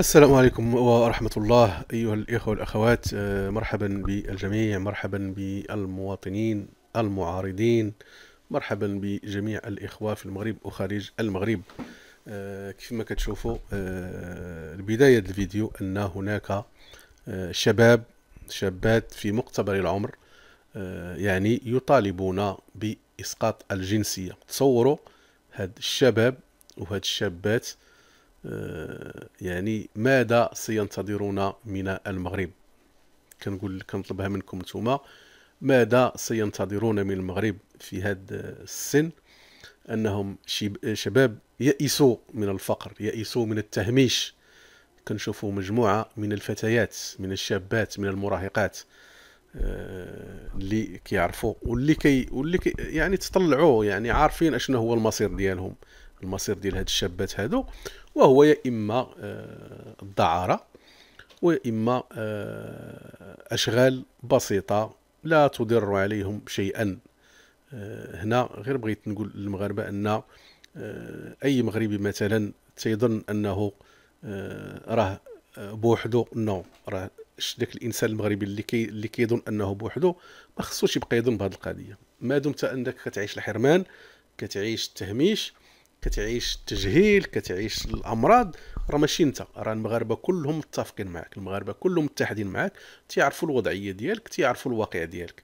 السلام عليكم ورحمة الله أيها الإخوة والأخوات آه، مرحبا بالجميع مرحبا بالمواطنين المعارضين مرحبا بجميع الإخوة في المغرب وخارج المغرب آه، كيف ما كتشوفوا آه، البدايه الفيديو ان هناك آه، شباب شابات في مقتبل العمر يعني يطالبون باسقاط الجنسيه تصوروا هاد الشباب وهاد الشابات يعني ماذا سينتظرون من المغرب كنقول كنطلبها منكم نتوما ماذا سينتظرون من المغرب في هذا السن انهم شباب يئسوا من الفقر يئسوا من التهميش كنشوفوا مجموعه من الفتيات من الشابات من المراهقات آه، اللي كيعرفوا واللي كي واللي كي يعني تطلعوا يعني عارفين اشنو هو المصير ديالهم المصير ديال هاد الشابات هادو وهو يا اما آه، الدعاره ويا اما آه، اشغال بسيطه لا تضر عليهم شيئا هنا غير بغيت نقول للمغاربه ان آه، اي مغربي مثلا تيظن انه آه، راه آه، بوحدو نو راه داك الانسان المغربي اللي كي اللي كيظن انه بوحدو ما خصوش يبقى يظن بهذه القضيه ما دمت انك كتعيش الحرمان كتعيش التهميش كتعيش التجهيل كتعيش الامراض راه ماشي انت راه المغاربه كلهم متفقين معك المغاربه كلهم متحدين معك تيعرفوا الوضعيه ديالك تيعرفوا الواقع ديالك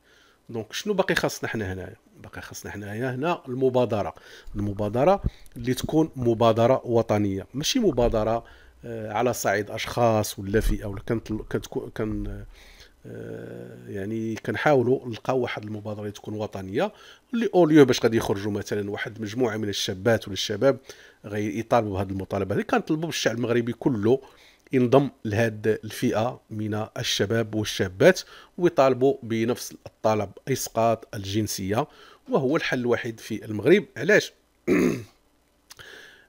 دونك شنو باقي خاصنا حنا هنايا باقي خاصنا حنايا هنا المبادره المبادره اللي تكون مبادره وطنيه ماشي مبادره آه، على صعيد اشخاص ولا فئه ولا كانت كان آه، يعني كنحاولوا نلقاو واحد المبادره اللي تكون وطنيه اللي اوليو باش غادي يخرجوا مثلا واحد مجموعه من الشابات ولا الشباب غيطالبوا بهذه المطالبه هذه كنطلبوا بالشعب المغربي كله ينضم لهذه الفئه من الشباب والشابات ويطالبوا بنفس الطلب اسقاط الجنسيه وهو الحل الوحيد في المغرب علاش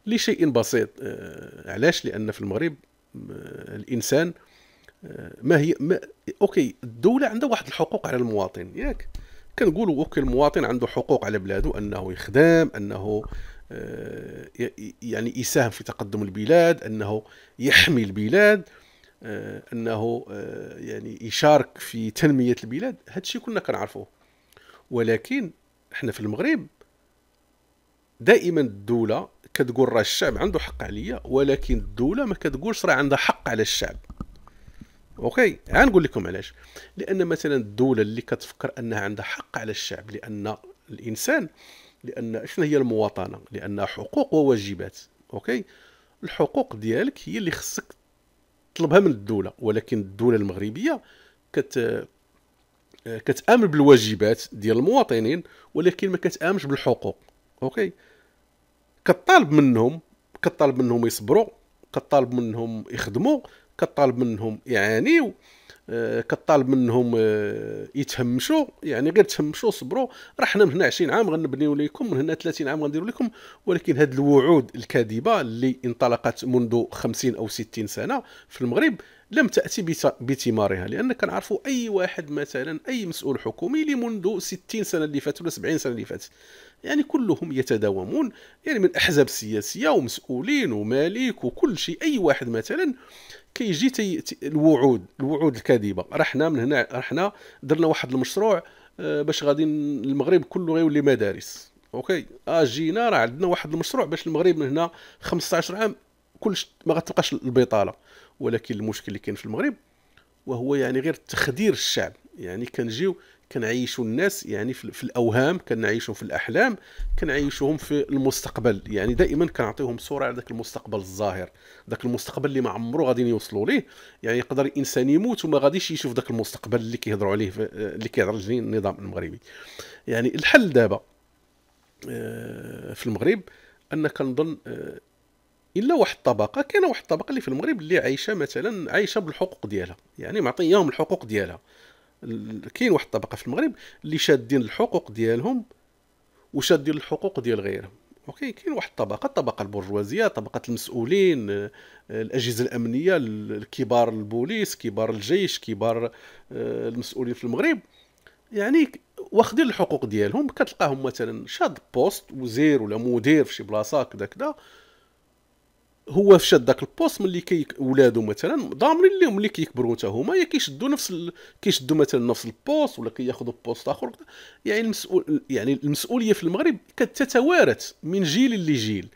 لشيء بسيط آه، علاش لان في المغرب آه، الانسان آه، ما هي ما اوكي الدوله عندها واحد الحقوق على المواطن ياك كنقولوا اوكي المواطن عنده حقوق على بلاده انه يخدم انه يعني يساهم في تقدم البلاد انه يحمي البلاد انه يعني يشارك في تنميه البلاد هادشي كنا كنعرفوه ولكن احنا في المغرب دائما الدولة كتقول راه الشعب عنده حق عليا ولكن الدولة ما كتقولش راه عندها حق على الشعب اوكي غنقول لكم علاش لان مثلا الدولة اللي كتفكر انها عندها حق على الشعب لان الانسان لان شنو هي المواطنة لان حقوق وواجبات اوكي الحقوق ديالك هي اللي خصك تطلبها من الدولة ولكن الدولة المغربية كت كتامن بالواجبات ديال المواطنين ولكن ما كتامنش بالحقوق اوكي كطالب منهم كطالب منهم يصبروا كطالب منهم يخدموا كطالب منهم يعانيو آه، كطالب منهم آه، يتهمشوا يعني غير تهمشوا صبروا راه حنا من هنا 20 عام غنبنيو لكم من هنا 30 عام غنديروا لكم ولكن هاد الوعود الكاذبه اللي انطلقت منذ 50 او 60 سنه في المغرب لم تأتي بثمارها لأن كنعرفوا أي واحد مثلا أي مسؤول حكومي اللي منذ 60 سنة اللي فاتت ولا 70 سنة اللي فاتت يعني كلهم يتداومون يعني من أحزاب سياسية ومسؤولين ومالك وكل شيء أي واحد مثلا كيجي كي تي الوعود الوعود الكاذبة رحنا من هنا رحنا درنا واحد المشروع آه، باش غادي المغرب كله غيولي مدارس اوكي اجينا آه، راه عندنا واحد المشروع باش المغرب من هنا 15 عام كلش ما غتبقاش البطاله ولكن المشكل اللي كاين في المغرب وهو يعني غير تخدير الشعب يعني كنجيو كنعيشوا الناس يعني في, في الاوهام كنعيشهم في الاحلام كنعيشهم في المستقبل يعني دائما كنعطيهم صوره على ذاك المستقبل الظاهر ذاك المستقبل اللي ما عمرو غادي يوصلوا ليه يعني يقدر الانسان يموت وما غاديش يشوف ذاك المستقبل اللي كيهضروا عليه آه، اللي كيهضر عليه النظام المغربي يعني الحل دابا آه، في المغرب ان كنظن آه، الا واحد الطبقه كاينه واحد الطبقه اللي في المغرب اللي عايشه مثلا عايشه بالحقوق ديالها يعني معطيهم الحقوق ديالها كاين واحد الطبقه في المغرب اللي شادين الحقوق ديالهم وشادين الحقوق ديال غيرهم اوكي كاين واحد الطبقه الطبقه البرجوازيه طبقه المسؤولين الاجهزه الامنيه كبار البوليس كبار الجيش كبار آه، المسؤولين في المغرب يعني واخدين الحقوق ديالهم كتلقاهم مثلا شاد بوست وزير ولا مدير في شي بلاصه كذا كذا هو فشى داك البوست ملي كي ولادو مثلا ضامنين لهم ملي كيكبروا حتى هما يا كيشدوا نفس ال... كيشدوا مثلا نفس البوست ولا كياخذوا بوست اخر يعني المسؤول يعني المسؤوليه في المغرب كتتوارث من جيل لجيل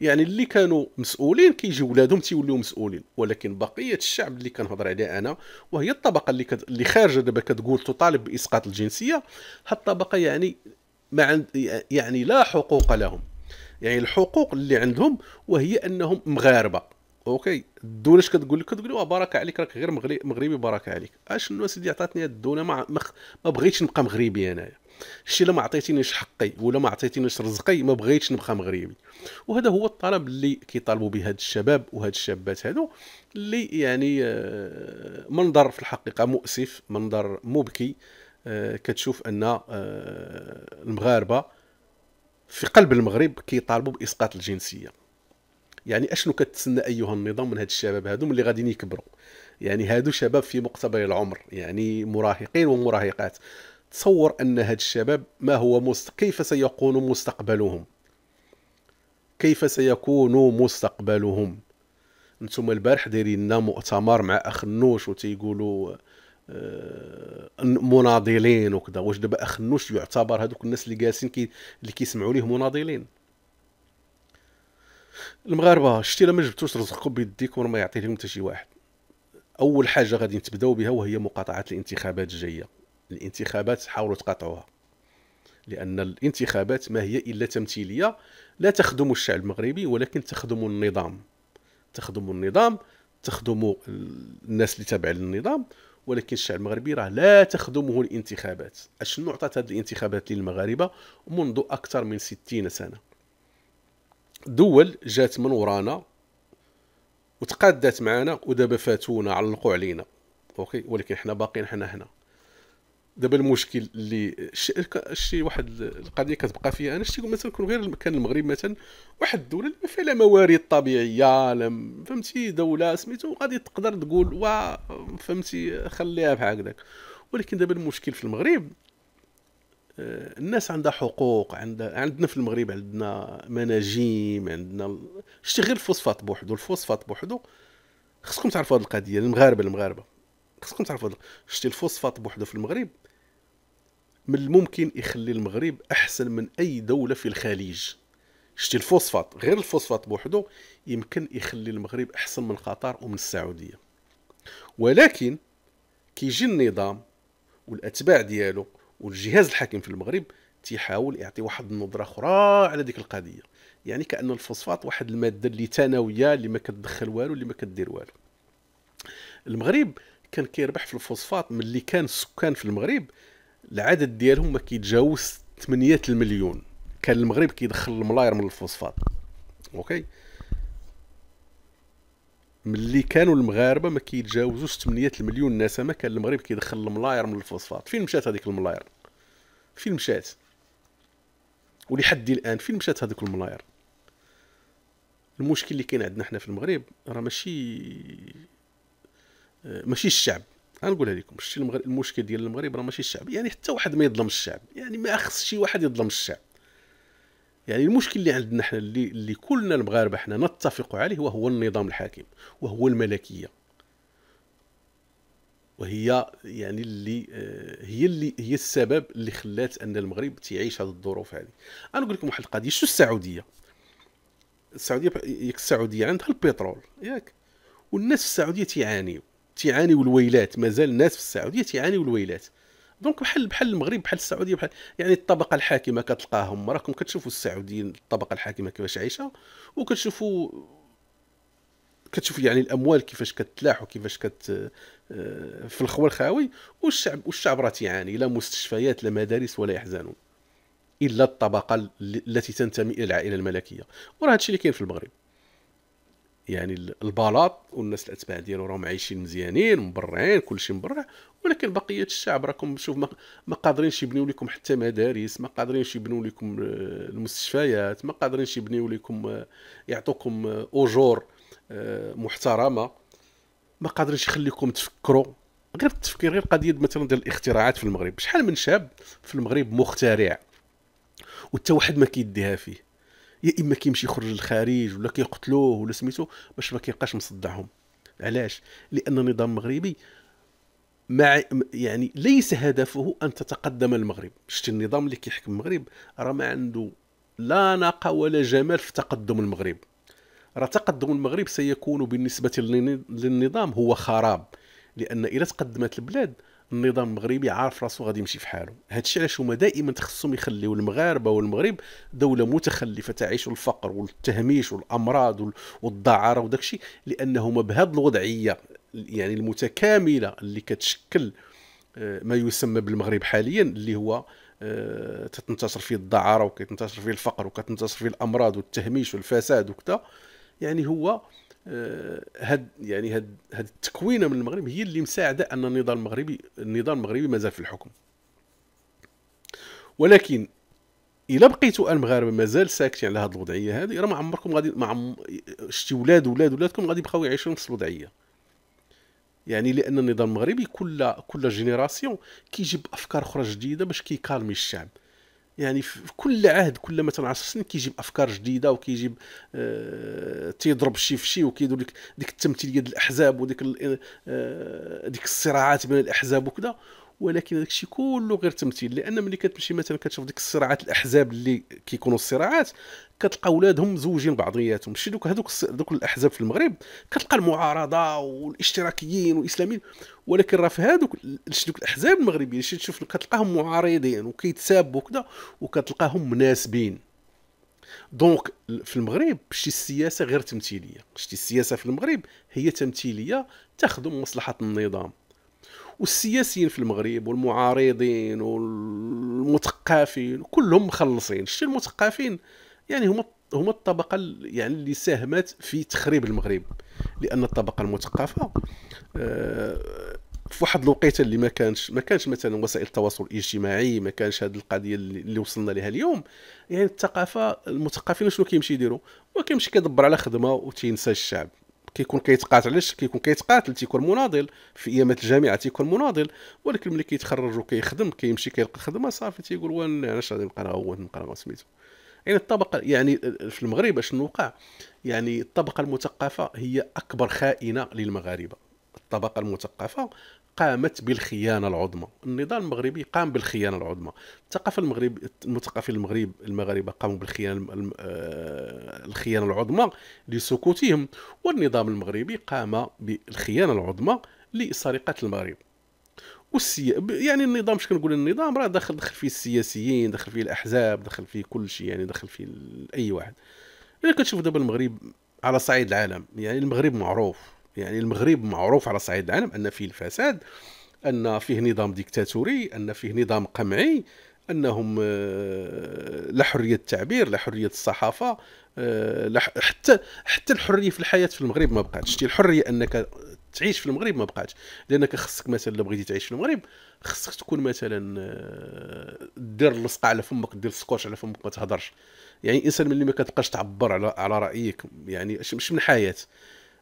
يعني اللي كانوا مسؤولين كيجي ولادهم تيوليو مسؤولين ولكن بقيه الشعب اللي كنهضر عليه انا وهي الطبقه اللي كد... اللي خارجه دابا كتقول تطالب باسقاط الجنسيه هالطبقه الطبقه يعني ما عند يعني لا حقوق لهم يعني الحقوق اللي عندهم وهي انهم مغاربه اوكي الدوله اش كتقول لك كتقول بركه عليك راك غير مغربي بركه عليك اشنو سيدي عطاتني الدوله ما مخ... ما بغيتش نبقى مغربي انايا الشيء اللي ما عطيتينيش حقي ولا ما عطيتينيش رزقي ما بغيتش نبقى مغربي وهذا هو الطلب اللي كيطالبوا به هاد الشباب وهاد الشابات هادو اللي يعني آه، منظر في الحقيقه مؤسف منظر مبكي آه، كتشوف ان آه، المغاربه في قلب المغرب كيطالبوا باسقاط الجنسيه يعني اشنو كتسنى ايها النظام من هاد الشباب هادو اللي غاديين يكبروا يعني هادو شباب في مقتبل العمر يعني مراهقين ومراهقات تصور ان هاد الشباب ما هو مست... كيف سيكون مستقبلهم كيف سيكون مستقبلهم نتوما البارح دايرين لنا مؤتمر مع اخ نوش وتيقولوا آه، مناضلين وكذا واش دابا اخنوش يعتبر هذوك الناس اللي جالسين كي اللي كيسمعوا ليه مناضلين المغاربه شتي لما جبتوش رزقكم بيديكم وما يعطي لهم حتى شي واحد اول حاجه غادي تبداو بها وهي مقاطعه الانتخابات الجايه الانتخابات حاولوا تقاطعوها لان الانتخابات ما هي الا تمثيليه لا تخدم الشعب المغربي ولكن تخدم النظام تخدم النظام تخدم الناس اللي تابعه للنظام ولكن الشعب المغربي راه لا تخدمه الانتخابات اشنو عطات هذه الانتخابات للمغاربه منذ اكثر من ستين سنه دول جات من ورانا وتقادت معنا ودابا فاتونا علقوا علينا اوكي ولكن حنا باقيين حنا هنا دابا المشكل اللي شي واحد القضيه كتبقى فيها انا شتي مثلا كون غير كان المغرب مثلا واحد الدوله اللي ما فيها لا موارد طبيعيه لا فهمتي دوله سميتو غادي تقدر تقول وا فهمتي خليها بحال هكذاك ولكن دابا المشكل في المغرب آه، الناس عندها حقوق عندها عندنا في المغرب عندنا مناجم عندنا شتي غير الفوسفات بوحدو الفوسفات بوحدو خصكم تعرفوا هذه القضيه المغاربه المغاربه خصكم تعرفوا شتي الفوسفات بوحدو في المغرب من الممكن يخلي المغرب احسن من اي دوله في الخليج شتي الفوسفات غير الفوسفات بوحدو يمكن يخلي المغرب احسن من قطر ومن السعوديه ولكن كيجي النظام والاتباع ديالو والجهاز الحاكم في المغرب تيحاول يعطي واحد النظره اخرى على ديك القضيه يعني كان الفوسفات واحد الماده اللي ثانويه اللي ما كتدخل والو اللي ما كدير والو المغرب كان كيربح في الفوسفات ملي كان السكان في المغرب العدد ديالهم ما كيتجاوز 8 المليون كان المغرب كيدخل الملاير من الفوسفات اوكي ملي كانوا المغاربه ما كيتجاوزوش 8 المليون نسمه كان المغرب كيدخل الملاير من الفوسفات فين مشات هذيك الملاير فين مشات ولحد الان فين مشات هذوك الملاير المشكل اللي كاين عندنا حنا في المغرب راه ماشي آه، ماشي الشعب غنقولها لكم شتي المغرب المشكل ديال المغرب راه ماشي الشعب يعني حتى واحد ما يظلمش الشعب يعني ما خص شي واحد يظلم الشعب يعني المشكل اللي عندنا حنا اللي اللي كلنا المغاربه حنا نتفق عليه وهو النظام الحاكم وهو الملكيه وهي يعني اللي آه، هي اللي هي السبب اللي خلات ان المغرب تعيش هذه الظروف هذه انا نقول لكم واحد القضيه شو السعوديه السعوديه ياك السعوديه عندها البترول ياك والناس في السعوديه تيعانيو تعاني الويلات مازال الناس في السعوديه تعاني الويلات دونك بحال بحال المغرب بحال السعوديه بحال يعني الطبقه الحاكمه كتلقاهم راكم كتشوفوا السعوديين الطبقه الحاكمه كيفاش عايشه وكتشوفوا كتشوف يعني الاموال كيفاش كتلاح وكيفاش كت آه، في الخوى الخاوي والشعب والشعب راه تيعاني لا مستشفيات لا مدارس ولا يحزنون الا الطبقه التي تنتمي الى العائله الملكيه وراه هادشي اللي كاين في المغرب يعني البلاط والناس الاتباع ديالو راهم عايشين مزيانين مبرعين كلشي مبرع ولكن بقيه الشعب راكم شوف ما, قادرينش يبنيو لكم حتى مدارس ما قادرينش يبنيو لكم آه، المستشفيات ما قادرينش يبنيو لكم آه، يعطوكم آه، اجور محترمه ما قادرينش يخليكم تفكروا غير التفكير غير قضيه مثلا ديال الاختراعات في المغرب شحال من شاب في المغرب مخترع وحتى واحد ما كيديها فيه يا اما كيمشي يخرج للخارج ولا كيقتلوه ولا سميتو باش ما كيبقاش مصدعهم علاش لان النظام المغربي مع يعني ليس هدفه ان تتقدم المغرب شتي النظام اللي كيحكم المغرب راه ما عنده لا ناقه ولا جمال في تقدم المغرب راه تقدم المغرب سيكون بالنسبه للنظام هو خراب لان اذا تقدمت البلاد النظام المغربي عارف راسو غادي يمشي في حاله هادشي علاش هما دائما خصهم يخليو المغاربه والمغرب دوله متخلفه تعيش الفقر والتهميش والامراض والدعاره وداكشي لانهما بهذه الوضعيه يعني المتكامله اللي كتشكل آه، ما يسمى بالمغرب حاليا اللي هو آه، تتنتشر فيه الدعاره وكتنتشر فيه الفقر وكتنتشر فيه الامراض والتهميش والفساد وكذا يعني هو آه، هاد يعني هاد هاد التكوينه من المغرب هي اللي مساعده ان النضال المغربي النضال المغربي مازال في الحكم ولكن الا بقيتوا المغاربه مازال ساكتين على هاد الوضعيه هذه راه ما عمركم غادي ما عم شتي ولاد ولاد ولادكم غادي يبقاو يعيشوا نفس الوضعيه يعني لان النظام المغربي كل كل جينيراسيون كيجيب افكار اخرى جديده باش كيكالمي الشعب يعني في كل عهد كل ما تنعصر سنين كيجيب افكار جديده وكيجيب آه تيضرب شي في شي وكيدير لك ديك التمثيليه ديال الاحزاب وديك آه،, آه ديك الصراعات بين الاحزاب وكذا ولكن هذاك الشيء كله غير تمثيل لان ملي كتمشي مثلا كتشوف ديك الصراعات الاحزاب اللي كيكونوا الصراعات كتلقى ولادهم مزوجين بعضياتهم شي دوك هذوك دوك الاحزاب في المغرب كتلقى المعارضه والاشتراكيين والاسلاميين ولكن راه في هذوك دوك الاحزاب المغربيه شي تشوف كتلقاهم معارضين وكيتسابوا وكذا وكتلقاهم مناسبين دونك في المغرب شتي السياسه غير تمثيليه شتي السياسه في المغرب هي تمثيليه تخدم مصلحه النظام والسياسيين في المغرب والمعارضين والمثقفين كلهم مخلصين شتي المثقفين يعني هما هما الطبقه يعني اللي ساهمت في تخريب المغرب لان الطبقه المثقفه آه، في واحد الوقيته اللي ما كانش ما كانش مثلا وسائل التواصل الاجتماعي ما كانش هذه القضيه اللي وصلنا لها اليوم يعني الثقافه المثقفين شنو كيمشي يديروا هو كيمشي كيدبر على خدمه وتينسى الشعب كيكون كيتقاتل علاش كيكون كيتقاتل تيكون مناضل في ايامات الجامعه تيكون مناضل ولكن ملي كيتخرج وكيخدم كيمشي كيلقى خدمه صافي تيقول وانا علاش غادي نبقى هو نبقى سميتو يعني الطبقه يعني في المغرب اشنو وقع يعني الطبقه المثقفه هي اكبر خائنه للمغاربه الطبقه المثقفه قامت بالخيانه العظمى النضال المغربي قام بالخيانه العظمى الثقافه المغرب المثقفين المغرب المغاربه قاموا بالخيانه آه، الخيانه العظمى لسكوتهم والنظام المغربي قام بالخيانه العظمى لسرقه المغرب والسي... يعني النظام مش كنقول النظام راه دخل دخل فيه السياسيين دخل فيه الاحزاب دخل فيه كل شيء يعني دخل فيه اي واحد الا كتشوف دابا المغرب على صعيد العالم يعني المغرب معروف يعني المغرب معروف على صعيد العالم ان فيه الفساد ان فيه نظام ديكتاتوري ان فيه نظام قمعي انهم آه، لا حريه التعبير لا حريه الصحافه آه، حتى حتى الحريه في الحياه في المغرب ما بقاتش شتي الحريه انك تعيش في المغرب ما بقاتش لانك خصك مثلا لو بغيتي تعيش في المغرب خصك تكون مثلا آه، دير اللصقه على فمك دير السكوتش على فمك ما تهضرش يعني الانسان ملي ما كتبقاش تعبر على على رايك يعني مش من حياه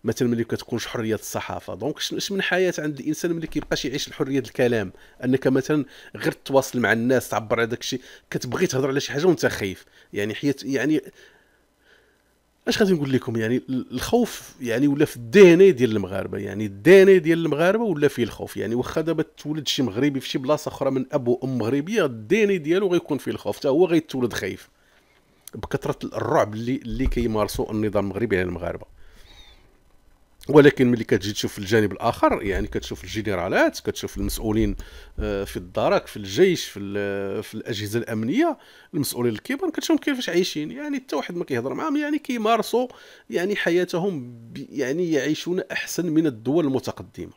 مثلا ملي كتكونش حريه الصحافه دونك اش من حياه عند الانسان ملي كيبقاش يعيش الحريه الكلام انك مثلا غير تواصل مع الناس تعبر على داكشي كتبغي تهضر على شي حاجه وانت خايف يعني حيت يعني اش غادي نقول لكم يعني الخوف يعني ولا في الدي ان إيه ديال المغاربه يعني الدي ان إيه ديال المغاربه ولا فيه الخوف يعني واخا دابا تولد شي مغربي في شي بلاصه اخرى من اب وام مغربيه الدي ان إيه ديالو غيكون فيه الخوف حتى هو غيتولد خايف بكثره الرعب اللي اللي كيمارسوا النظام المغربي على المغاربه ولكن ملي كتجي تشوف الجانب الاخر يعني كتشوف الجنرالات كتشوف المسؤولين آه، في الدرك في الجيش في, آه، في الاجهزه الامنيه المسؤولين الكبار كتشوفهم كيفاش عايشين يعني حتى واحد ما كيهضر معاهم يعني كيمارسوا يعني حياتهم يعني يعيشون احسن من الدول المتقدمه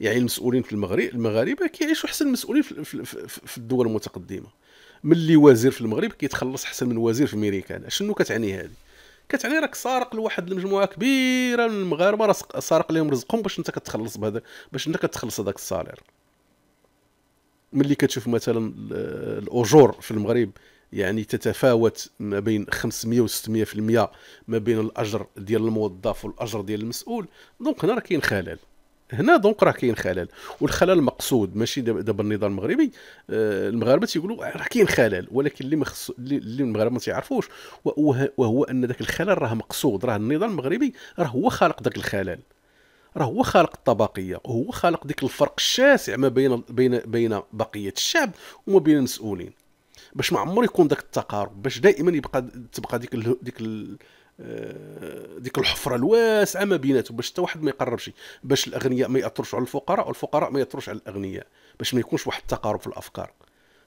يعني المسؤولين في المغرب المغاربه كيعيشوا احسن المسؤولين في, في, في الدول المتقدمه ملي وزير في المغرب كيتخلص احسن من وزير في امريكان اشنو كتعني هذه كتعني راك سارق لواحد المجموعه كبيره من المغاربه راه سارق لهم رزقهم باش انت كتخلص بهذا باش انت كتخلص هذاك الصالير ملي كتشوف مثلا الاجور في المغرب يعني تتفاوت ما بين 500 و 600% ما بين الاجر ديال الموظف والاجر ديال المسؤول دونك هنا راه كاين خلل هنا دونك راه كاين خلل والخلل مقصود ماشي دابا النظام المغربي آه، المغاربه تيقولوا راه كاين خلل ولكن اللي مخص... اللي المغاربه ما تيعرفوش وهو ان ذاك الخلل راه مقصود راه النظام المغربي راه هو خالق ذاك الخلل راه هو خالق الطبقيه وهو خالق ديك الفرق الشاسع ما بين بين بين بقيه الشعب وما بين المسؤولين باش ما عمر يكون ذاك التقارب باش دائما يبقى تبقى ديك ال... ديك ال... آه، ديك الحفره الواسعه ما بيناتهم باش حتى واحد ما يقربش باش الاغنياء ما ياثروش على الفقراء والفقراء ما ياثروش على الاغنياء باش ما يكونش واحد التقارب في الافكار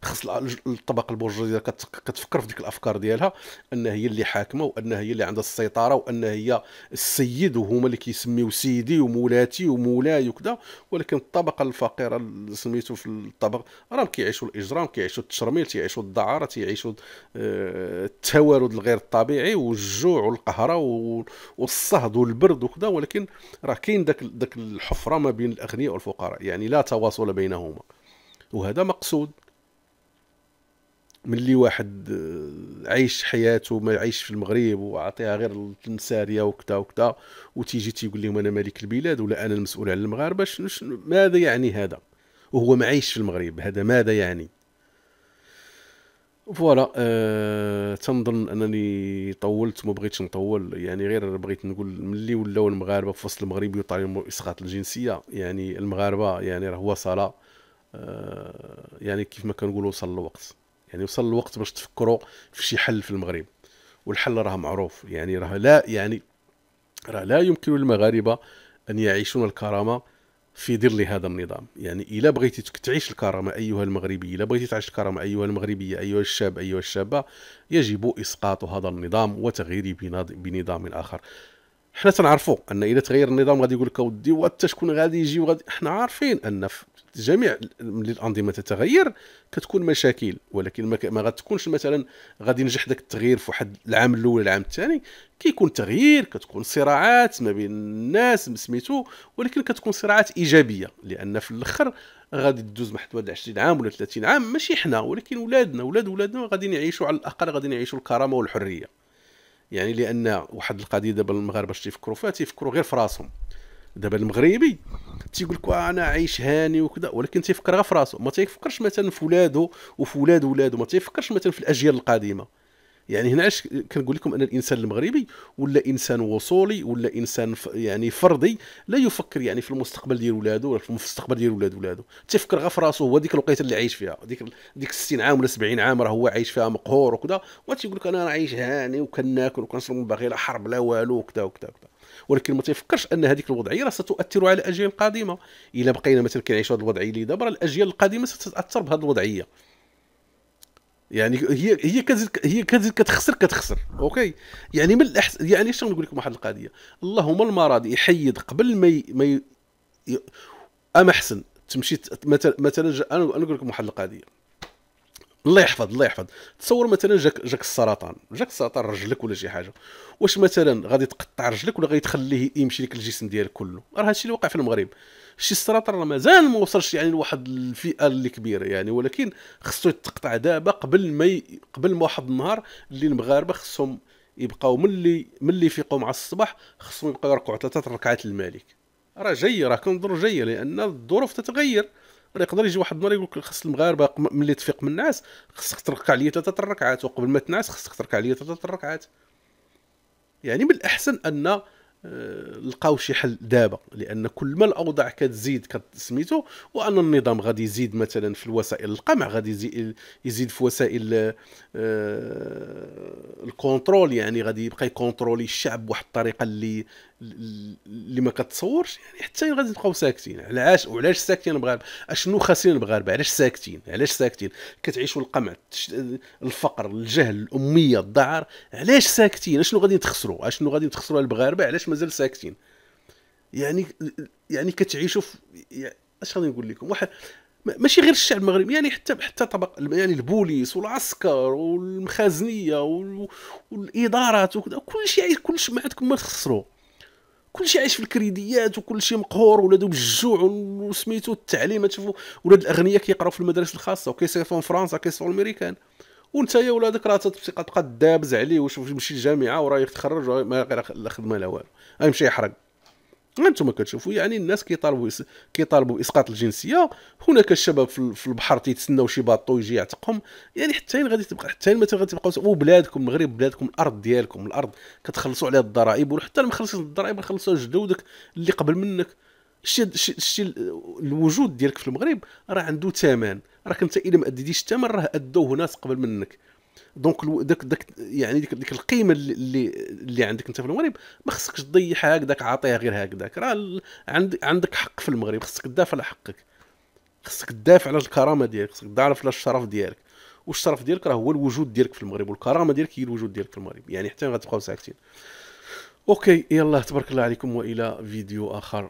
خص الطبقه البرجوازيه كتفكر في ديك الافكار ديالها ان هي اللي حاكمه وان هي اللي عندها السيطره وان هي السيد وهما اللي كيسميو سيدي ومولاتي ومولاي وكذا ولكن الطبقه الفقيره اللي سميتو في الطبق راهم كيعيشوا الاجرام كيعيشوا التشرميل كيعيشوا الدعاره كيعيشوا آه، التوارد الغير الطبيعي والجوع والقهره والصهد والبرد وكذا ولكن راه كاين داك داك الحفره ما بين الاغنياء والفقراء يعني لا تواصل بينهما وهذا مقصود ملي واحد آه، عايش حياته ما عايش في المغرب وعطيها غير التنساريه وكذا وكذا وتيجي تيقول لهم انا ملك البلاد ولا انا المسؤول على المغاربه ماذا يعني هذا وهو ما عايش في المغرب هذا ماذا يعني فوالا أه تنظن انني طولت ما بغيتش نطول يعني غير بغيت نقول ملي ولاو المغاربه في وسط المغرب يطالبوا اسقاط الجنسيه يعني المغاربه يعني راه وصل أه يعني كيف ما كنقولوا وصل الوقت يعني وصل الوقت باش تفكروا في شي حل في المغرب والحل راه معروف يعني راه لا يعني راه لا يمكن للمغاربه ان يعيشون الكرامه في ظل هذا النظام يعني الا بغيتي تعيش الكرامه ايها المغربي الا بغيتي تعيش الكرامه ايها المغربيه ايها الشاب ايها الشابه يجب اسقاط هذا النظام وتغييره بنظام اخر حنا تنعرفوا ان الا تغير النظام غادي يقول لك اودي وانت شكون غادي يجي وغادي حنا عارفين ان جميع الانظمه تتغير كتكون مشاكل ولكن ما, ما غتكونش مثلا غادي ينجح داك التغيير في واحد العام الاول العام الثاني كيكون تغيير كتكون صراعات ما بين الناس سميتو ولكن كتكون صراعات ايجابيه لان في الاخر غادي تدوز واحد 20 عام ولا 30 عام ماشي حنا ولكن ولادنا ولاد ولادنا غادي يعيشوا على الاقل غادي يعيشوا الكرامه والحريه يعني لان واحد القضيه دابا المغاربه يفكروا فيها تيفكروا غير في راسهم دابا المغربي تيقول لك انا عايش هاني وكذا ولكن تيفكر غير في راسو ما تيفكرش مثلا في ولادو وفي ولاد ولادو ما تيفكرش مثلا في الاجيال القادمه يعني هنا علاش كنقول لكم ان الانسان المغربي ولا انسان وصولي ولا انسان يعني فردي لا يفكر يعني في المستقبل ديال ولادو ولا في المستقبل ديال ولاد ولادو تيفكر غير في راسو هو ديك الوقيته اللي عايش فيها ديك ديك 60 عام ولا 70 عام راه هو عايش فيها مقهور وكذا وتيقول لك انا عايش هاني وكناكل وكنشرب من باغي لا حرب لا والو وكذا وكذا وكذا ولكن ما تيفكرش ان هذيك الوضعيه راه ستؤثر على الاجيال القادمه الا بقينا مثلا كنعيشوا هذه الوضعيه اللي دابا الاجيال القادمه ستتاثر بهذه الوضعيه يعني هي هي كتزيد هي كتزيد كتخسر كتخسر اوكي يعني من الأحس... يعني شنو نقول لكم واحد القضيه اللهم المرض يحيد قبل ما ي... ما ي... اما احسن تمشي مثلا مثلا انا نقول لكم واحد القضيه الله يحفظ الله يحفظ تصور مثلا جاك جاك السرطان جاك السرطان رجلك ولا شي حاجه واش مثلا غادي تقطع رجلك ولا غادي تخليه يمشي لك الجسم ديالك كله راه هادشي اللي وقع في المغرب شي السرطان راه مازال ما وصلش يعني لواحد الفئه اللي كبيره يعني ولكن خصو يتقطع دابا قبل ما ي... قبل ما واحد النهار اللي المغاربه خصهم يبقاو ملي ملي يفيقوا مع الصباح خصهم يبقاو يركعوا ثلاثه ركعات المالك راه جايه راه كنظن جايه لان الظروف تتغير راه يقدر يجي واحد النهار يقول لك خاص المغاربه ملي تفيق من النعاس خاصك تركع ليا ثلاثه الركعات وقبل ما تنعس خاصك تركع ليا ثلاثه الركعات يعني من الاحسن ان آه، لقاو شي حل دابا لان كل ما الاوضاع كتزيد كتسميتو وان النظام غادي يزيد مثلا في الوسائل القمع غادي يزيد, يزيد في وسائل آه، الكونترول يعني غادي يبقى يكونترولي الشعب بواحد الطريقه اللي اللي ما كتصورش يعني حتى غادي تبقاو ساكتين علاش وعلاش ساكتين المغاربه اشنو خاسرين المغاربه علاش ساكتين علاش ساكتين كتعيشوا القمع الفقر الجهل الاميه الذعر علاش ساكتين اشنو غادي تخسروا اشنو غادي تخسروا المغاربه علاش مازال ساكتين يعني يعني كتعيشوا في اش غادي نقول لكم واحد ماشي غير الشعب المغربي يعني حتى حتى طبق يعني البوليس والعسكر والمخازنيه والادارات وكذا كلشي كلشي ما عندكم ما تخسروا كلشي عايش في الكريديات وكلشي مقهور ولادو بالجوع وسميتو التعليم تشوفوا ولاد الاغنياء كيقراو في المدارس الخاصه في فرنسا كيصيفطوا الميريكان وانت يا ولادك راه تبقى تبقى دابز عليه وشوف يمشي الجامعه وراه يتخرج ما غير لا خدمه لا والو غيمشي يحرق انتم كتشوفوا يعني الناس كيطالبوا كيطالبوا باسقاط الجنسيه هناك الشباب في البحر تيتسناو شي باطو يجي يعتقهم يعني حتى فين غادي تبقى حتى فين مثلا غتبقاو وبلادكم المغرب بلادكم الارض ديالكم الارض كتخلصوا عليها الضرائب وحتى ما خلصتش الضرائب خلصوها جدودك اللي قبل منك الشيء الشيء الوجود ديالك في المغرب راه عنده ثمن راك انت الا ما اديتيش الثمن راه ادوه ناس قبل منك دونك داك داك يعني ديك ديك القيمه اللي اللي عندك انت في المغرب ما خصكش تضيعها هكذاك عاطيها غير هكذاك راه عندك حق في المغرب خصك تدافع على حقك خصك تدافع على الكرامه ديالك خصك تدافع على الشرف ديالك والشرف ديالك راه هو الوجود ديالك في المغرب والكرامه ديالك هي الوجود ديالك في المغرب يعني حتى غتبقاو ساكتين اوكي يلا تبارك الله عليكم والى فيديو اخر